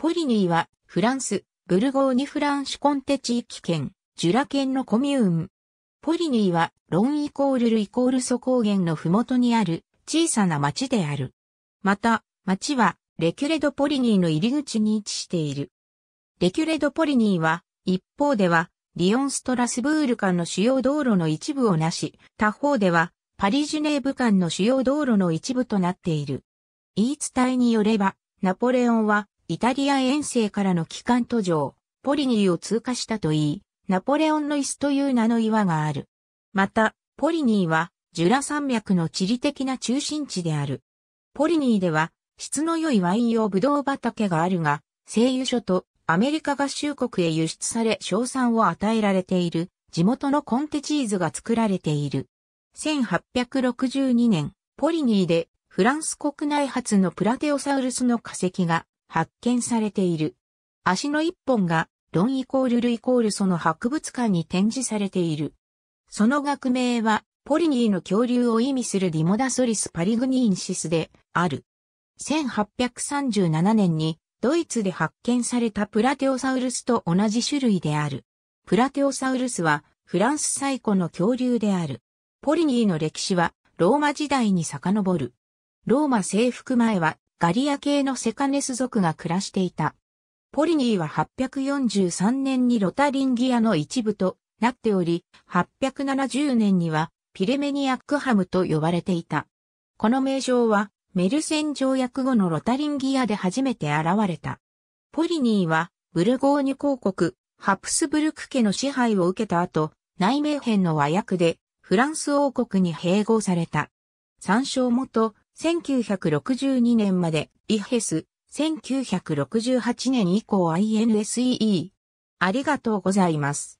ポリニーは、フランス、ブルゴーニフランシュコンテ地域圏、ジュラ県のコミューン。ポリニーは、ロンイコールルイコールソ高原のふもとにある小さな町である。また、町は、レキュレドポリニーの入り口に位置している。レキュレドポリニーは、一方では、リオンストラスブール間の主要道路の一部をなし、他方では、パリジュネーブ間の主要道路の一部となっている。言い伝えによれば、ナポレオンはイタリア遠征からの帰還途上、ポリニーを通過したといい、ナポレオンの椅子という名の岩がある。また、ポリニーは、ジュラ山脈の地理的な中心地である。ポリニーでは、質の良いワイン用ブドウ畑があるが、製油所とアメリカ合衆国へ輸出され賞賛を与えられている地元のコンテチーズが作られている。1862年、ポリニーでフランス国内初のプラテオサウルスの化石が発見されている。足の一本が、ロンイコールルイコールその博物館に展示されている。その学名は、ポリニーの恐竜を意味するディモダソリス・パリグニンシスである。1837年にドイツで発見されたプラテオサウルスと同じ種類である。プラテオサウルスはフランス最古の恐竜である。ポリニーの歴史はローマ時代に遡る。ローマ征服前はガリア系のセカネス族が暮らしていた。ポリニーは843年にロタリンギアの一部となっており、870年にはピレメニアックハムと呼ばれていた。この名称はメルセン条約後のロタリンギアで初めて現れた。ポリニーはブルゴーニュ公国、ハプスブルク家の支配を受けた後、内名編の和訳でフランス王国に併合された。参照元、1962年まで、イヘス、1968年以降 INSEE。ありがとうございます。